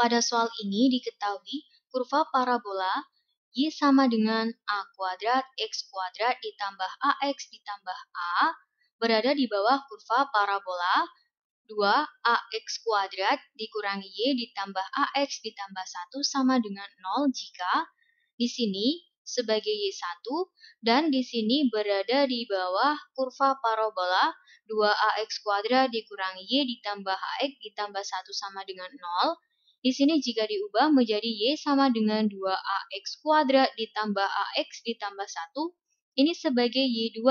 Pada soal ini diketahui kurva parabola Y sama dengan A kuadrat X kuadrat ditambah AX ditambah A berada di bawah kurva parabola 2AX kuadrat dikurangi Y ditambah AX ditambah 1 sama dengan 0 jika di sini sebagai Y1 dan di sini berada di bawah kurva parabola 2AX kuadrat dikurangi Y ditambah AX ditambah 1 sama dengan 0 di sini jika diubah menjadi Y sama dengan 2AX kuadrat ditambah AX ditambah 1, ini sebagai Y2.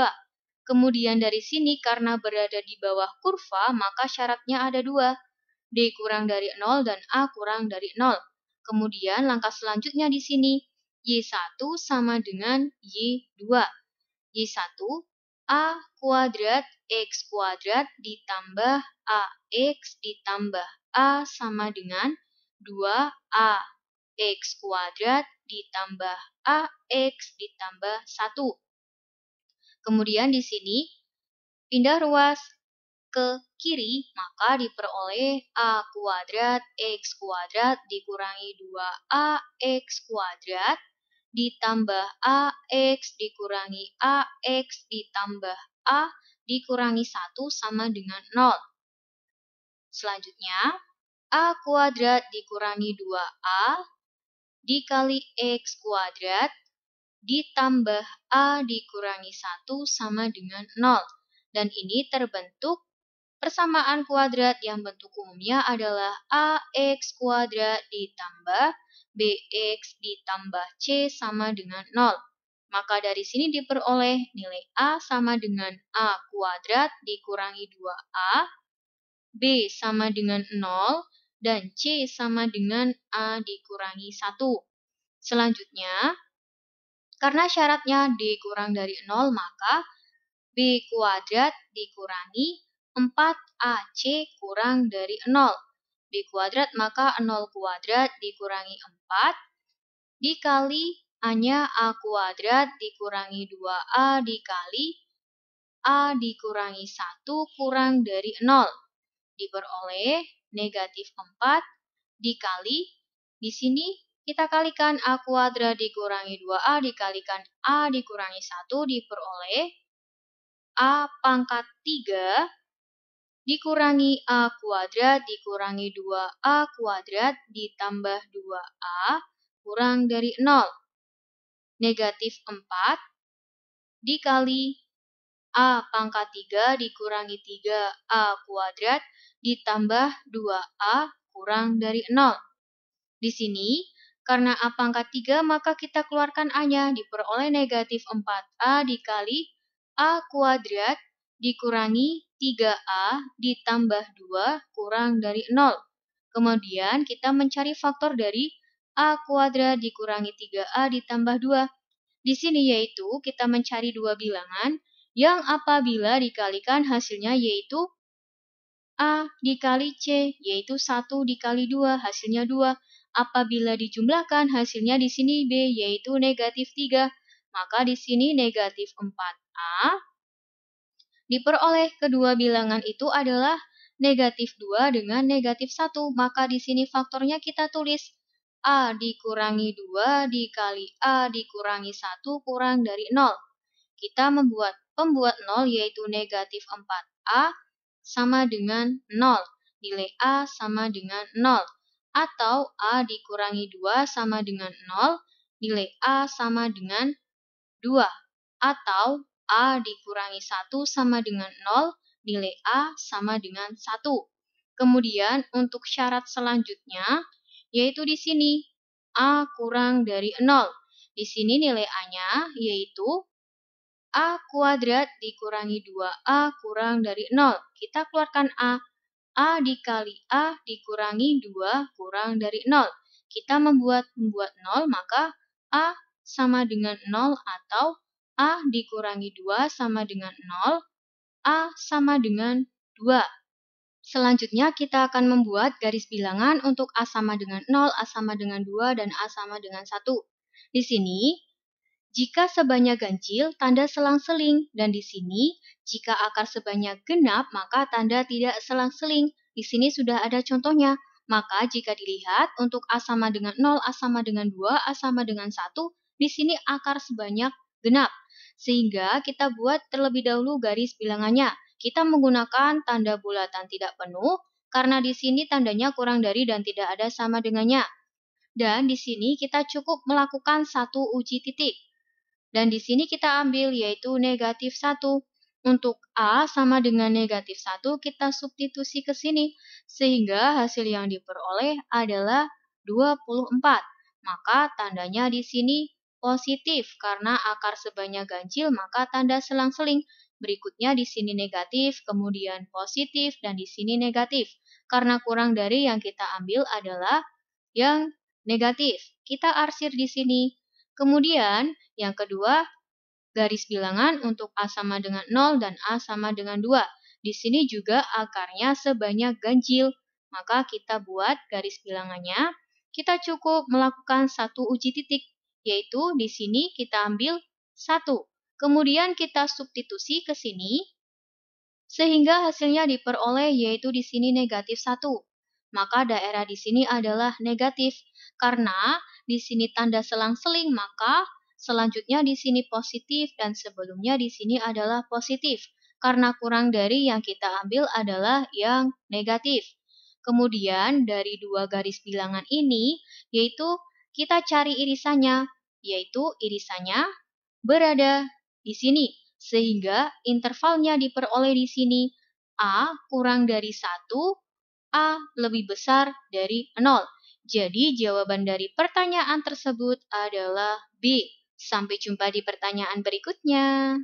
Kemudian dari sini karena berada di bawah kurva, maka syaratnya ada dua. D kurang dari 0 dan A kurang dari 0. Kemudian langkah selanjutnya di sini, Y1 sama dengan Y2. Y1 A kuadrat X kuadrat ditambah AX ditambah A sama dengan 2a kuadrat ditambah ax ditambah 1. Kemudian di sini pindah ruas ke kiri, maka diperoleh a kuadrat x kuadrat dikurangi 2ax kuadrat ditambah ax dikurangi ax ditambah a dikurangi 1 sama dengan 0. Selanjutnya, A kuadrat dikurangi 2A dikali X kuadrat ditambah A dikurangi 1 sama dengan 0. Dan ini terbentuk persamaan kuadrat yang bentuk umumnya adalah AX kuadrat ditambah BX ditambah C sama dengan 0. Maka dari sini diperoleh nilai A sama dengan A kuadrat dikurangi 2A, B sama dengan 0, dan C sama dengan A dikurangi 1. Selanjutnya, karena syaratnya D kurang dari 0, maka B kuadrat dikurangi 4AC kurang dari 0. B kuadrat maka 0 kuadrat dikurangi 4 dikali hanya A kuadrat dikurangi 2A dikali A dikurangi 1 kurang dari 0. Diperoleh negatif 4 dikali. Di sini kita kalikan A kuadrat dikurangi 2A dikalikan A dikurangi 1 diperoleh A pangkat 3 dikurangi A kuadrat dikurangi 2A kuadrat ditambah 2A kurang dari 0. Negatif 4 dikali A pangkat 3 dikurangi 3A kuadrat ditambah 2A kurang dari 0. Di sini, karena A pangkat 3 maka kita keluarkan A-nya diperoleh negatif 4A dikali A kuadrat dikurangi 3A ditambah 2 kurang dari 0. Kemudian kita mencari faktor dari A kuadrat dikurangi 3A ditambah 2. Di sini yaitu kita mencari dua bilangan yang apabila dikalikan hasilnya yaitu A dikali C, yaitu 1 dikali 2, hasilnya 2. Apabila dijumlahkan hasilnya di sini B, yaitu negatif 3, maka di sini negatif 4A diperoleh kedua bilangan itu adalah negatif 2 dengan negatif 1. Maka di sini faktornya kita tulis A dikurangi 2 dikali A dikurangi 1 kurang dari 0. Kita membuat pembuat 0 yaitu negatif 4A sama dengan 0. Nilai A sama dengan 0. Atau A dikurangi 2 sama dengan 0. Nilai A sama dengan 2. Atau A dikurangi 1 sama dengan 0. Nilai A sama dengan 1. Kemudian untuk syarat selanjutnya, yaitu di sini A kurang dari 0. Di sini nilai A-nya yaitu A kuadrat dikurangi 2A kurang dari 0. Kita keluarkan A. A dikali A dikurangi 2 kurang dari 0. Kita membuat membuat 0, maka A sama dengan 0 atau A dikurangi 2 sama dengan 0. A sama dengan 2. Selanjutnya kita akan membuat garis bilangan untuk A sama dengan 0, A sama dengan 2, dan A sama dengan 1. Di sini jika sebanyak ganjil, tanda selang-seling, dan di sini, jika akar sebanyak genap, maka tanda tidak selang-seling. Di sini sudah ada contohnya. Maka jika dilihat, untuk A sama dengan 0, A sama dengan 2, A sama dengan 1, di sini akar sebanyak genap. Sehingga kita buat terlebih dahulu garis bilangannya. Kita menggunakan tanda bulatan tidak penuh, karena di sini tandanya kurang dari dan tidak ada sama dengannya. Dan di sini kita cukup melakukan satu uji titik. Dan di sini kita ambil yaitu negatif 1. Untuk A sama dengan negatif 1 kita substitusi ke sini. Sehingga hasil yang diperoleh adalah 24. Maka tandanya di sini positif karena akar sebanyak ganjil maka tanda selang-seling. Berikutnya di sini negatif, kemudian positif, dan di sini negatif. Karena kurang dari yang kita ambil adalah yang negatif. Kita arsir di sini Kemudian, yang kedua, garis bilangan untuk A sama dengan 0 dan A sama dengan 2. Di sini juga akarnya sebanyak ganjil, maka kita buat garis bilangannya. Kita cukup melakukan satu uji titik, yaitu di sini kita ambil satu. Kemudian kita substitusi ke sini, sehingga hasilnya diperoleh yaitu di sini negatif satu maka daerah di sini adalah negatif. Karena di sini tanda selang-seling, maka selanjutnya di sini positif dan sebelumnya di sini adalah positif. Karena kurang dari yang kita ambil adalah yang negatif. Kemudian dari dua garis bilangan ini, yaitu kita cari irisannya, yaitu irisannya berada di sini. Sehingga intervalnya diperoleh di sini A kurang dari 1 A lebih besar dari 0. Jadi jawaban dari pertanyaan tersebut adalah B. Sampai jumpa di pertanyaan berikutnya.